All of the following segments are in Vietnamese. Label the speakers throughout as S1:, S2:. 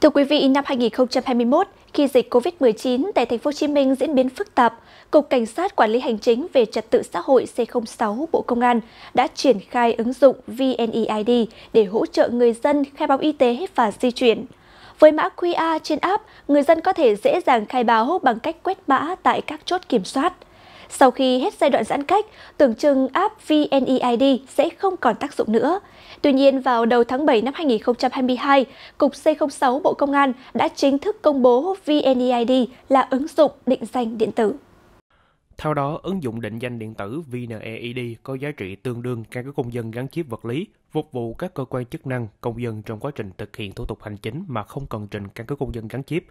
S1: Thưa quý vị, năm 2021, khi dịch COVID-19 tại thành phố Hồ Chí Minh diễn biến phức tạp, Cục Cảnh sát Quản lý Hành chính về Trật tự xã hội C06 Bộ Công an đã triển khai ứng dụng VNEID để hỗ trợ người dân khai báo y tế và di chuyển. Với mã QR trên app, người dân có thể dễ dàng khai báo bằng cách quét mã tại các chốt kiểm soát. Sau khi hết giai đoạn giãn cách, tưởng chừng app VNEID sẽ không còn tác dụng nữa. Tuy nhiên, vào đầu tháng 7 năm 2022, Cục C06 Bộ Công an đã chính thức công bố VNEID là ứng dụng định danh điện tử.
S2: Theo đó, ứng dụng định danh điện tử VNEID có giá trị tương đương căn cước công dân gắn chip vật lý, phục vụ các cơ quan chức năng, công dân trong quá trình thực hiện thủ tục hành chính mà không cần trình căn cước công dân gắn chip.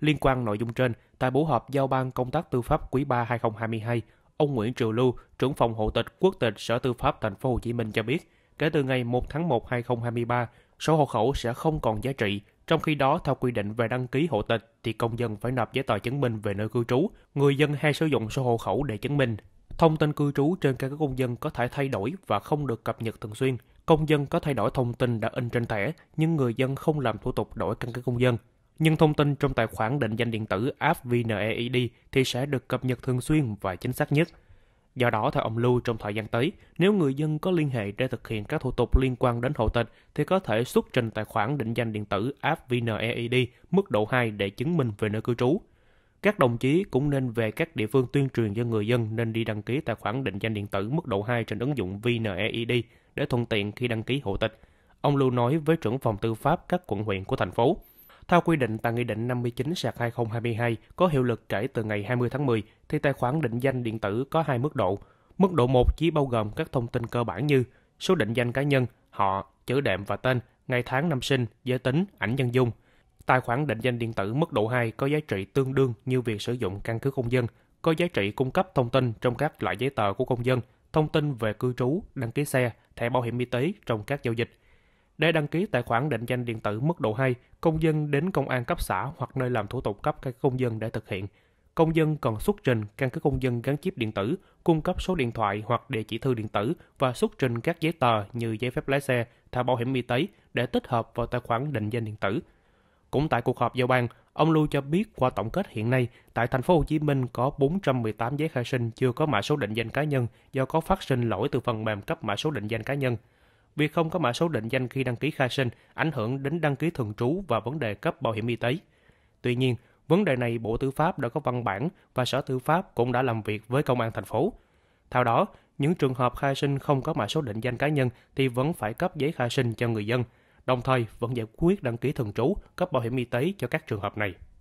S2: Liên quan nội dung trên, Tại buổi họp giao ban công tác tư pháp quý 3 2022, ông Nguyễn Triều Lưu, trưởng phòng hộ tịch quốc tịch Sở Tư pháp Thành phố Hồ Chí Minh cho biết, kể từ ngày 1 tháng 1 2023, sổ hộ khẩu sẽ không còn giá trị. Trong khi đó, theo quy định về đăng ký hộ tịch, thì công dân phải nộp giấy tờ chứng minh về nơi cư trú. Người dân hay sử dụng sổ hộ khẩu để chứng minh. Thông tin cư trú trên căn cước công dân có thể thay đổi và không được cập nhật thường xuyên. Công dân có thay đổi thông tin đã in trên thẻ, nhưng người dân không làm thủ tục đổi căn cước công dân nhưng thông tin trong tài khoản định danh điện tử app VNEID thì sẽ được cập nhật thường xuyên và chính xác nhất. Do đó, theo ông Lưu, trong thời gian tới, nếu người dân có liên hệ để thực hiện các thủ tục liên quan đến hộ tịch, thì có thể xuất trình tài khoản định danh điện tử app VNEID mức độ 2 để chứng minh về nơi cư trú. Các đồng chí cũng nên về các địa phương tuyên truyền cho người dân nên đi đăng ký tài khoản định danh điện tử mức độ 2 trên ứng dụng VNEID để thuận tiện khi đăng ký hộ tịch. Ông Lưu nói với trưởng phòng tư pháp các quận huyện của thành phố. Theo quy định tại Nghị định 59 sạc 2022 có hiệu lực kể từ ngày 20 tháng 10, thì tài khoản định danh điện tử có hai mức độ. Mức độ 1 chỉ bao gồm các thông tin cơ bản như số định danh cá nhân, họ, chữ đệm và tên, ngày tháng năm sinh, giới tính, ảnh chân dung. Tài khoản định danh điện tử mức độ 2 có giá trị tương đương như việc sử dụng căn cứ công dân, có giá trị cung cấp thông tin trong các loại giấy tờ của công dân, thông tin về cư trú, đăng ký xe, thẻ bảo hiểm y tế trong các giao dịch. Để đăng ký tài khoản định danh điện tử mức độ 2, công dân đến công an cấp xã hoặc nơi làm thủ tục cấp căn công dân để thực hiện. Công dân cần xuất trình căn cứ công dân gắn chip điện tử, cung cấp số điện thoại hoặc địa chỉ thư điện tử và xuất trình các giấy tờ như giấy phép lái xe, thẻ bảo hiểm y tế để tích hợp vào tài khoản định danh điện tử. Cũng tại cuộc họp giao ban, ông Lưu cho biết qua tổng kết hiện nay, tại thành phố Hồ Chí Minh có 418 giấy khai sinh chưa có mã số định danh cá nhân do có phát sinh lỗi từ phần mềm cấp mã số định danh cá nhân việc không có mã số định danh khi đăng ký khai sinh ảnh hưởng đến đăng ký thường trú và vấn đề cấp bảo hiểm y tế. Tuy nhiên, vấn đề này Bộ Tư pháp đã có văn bản và Sở Tư pháp cũng đã làm việc với công an thành phố. Theo đó, những trường hợp khai sinh không có mã số định danh cá nhân thì vẫn phải cấp giấy khai sinh cho người dân, đồng thời vẫn giải quyết đăng ký thường trú, cấp bảo hiểm y tế cho các trường hợp này.